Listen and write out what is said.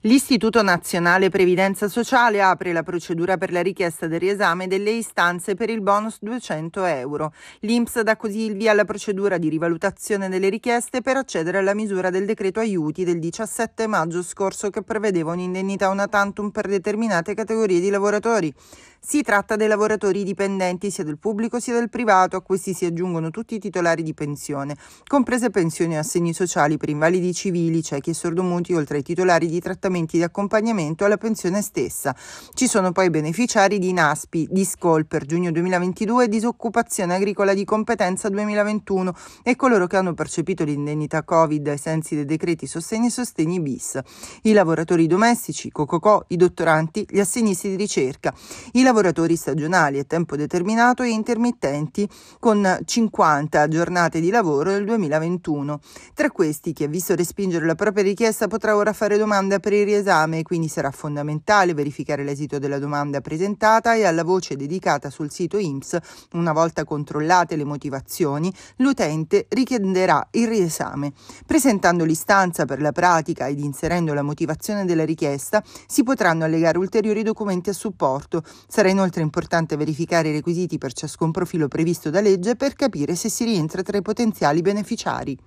L'Istituto Nazionale Previdenza Sociale apre la procedura per la richiesta del riesame delle istanze per il bonus 200 euro. L'INPS dà così il via alla procedura di rivalutazione delle richieste per accedere alla misura del decreto aiuti del 17 maggio scorso che prevedeva un'indennità una tantum per determinate categorie di lavoratori. Si tratta dei lavoratori dipendenti sia del pubblico sia del privato, a questi si aggiungono tutti i titolari di pensione, comprese pensioni e assegni sociali per invalidi civili, ciechi e sordomuti, oltre ai titolari di trattamenti di accompagnamento alla pensione stessa. Ci sono poi beneficiari di NASPI, Discol per giugno 2022 e disoccupazione agricola di competenza 2021 e coloro che hanno percepito l'indennità Covid ai sensi dei decreti sostegni e sostegni bis. I lavoratori domestici, Cococò, i dottoranti, gli assegnisti di ricerca. I lavoratori stagionali a tempo determinato e intermittenti con 50 giornate di lavoro nel 2021. Tra questi chi ha visto respingere la propria richiesta potrà ora fare domanda per il riesame, quindi sarà fondamentale verificare l'esito della domanda presentata e alla voce dedicata sul sito IMSS, una volta controllate le motivazioni, l'utente richiederà il riesame. Presentando l'istanza per la pratica ed inserendo la motivazione della richiesta, si potranno allegare ulteriori documenti a supporto. Sarà inoltre importante verificare i requisiti per ciascun profilo previsto da legge per capire se si rientra tra i potenziali beneficiari.